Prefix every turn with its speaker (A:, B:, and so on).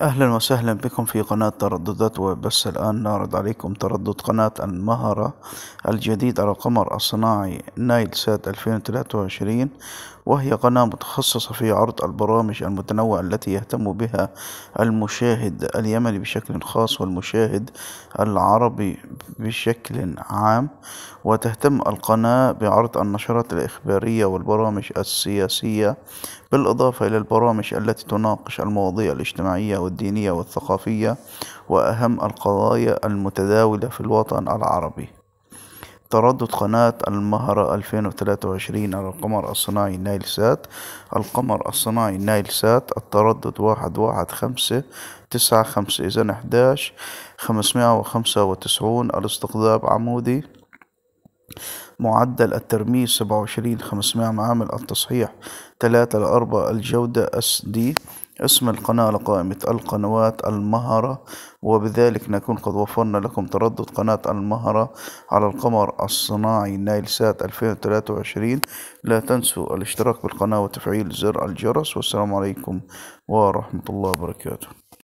A: أهلا وسهلا بكم في قناة ترددات وبس الآن نعرض عليكم تردد قناة المهرة الجديد على القمر الصناعي نايل سات 2023 وهي قناة متخصصة في عرض البرامج المتنوعة التي يهتم بها المشاهد اليمني بشكل خاص والمشاهد العربي بشكل عام وتهتم القناة بعرض النشرات الإخبارية والبرامج السياسية بالإضافة إلى البرامج التي تناقش المواضيع الاجتماعية والدينية والثقافية وأهم القضايا المتداولة في الوطن العربي تردد قناة المهرة 2023 على القمر الصناعي نايل سات القمر الصناعي نايل سات التردد واحد واحد خمسة تسعة خمسة إذا 11 595 الاستقطاب عمودي معدل الترميز 27500 معامل التصحيح 3 ل 4 الجودة اس دي اسم القناة على قائمة القنوات المهرة وبذلك نكون قد وفرنا لكم تردد قناة المهرة على القمر الصناعي نايل سات 2023 لا تنسوا الاشتراك بالقناة وتفعيل زر الجرس والسلام عليكم ورحمة الله وبركاته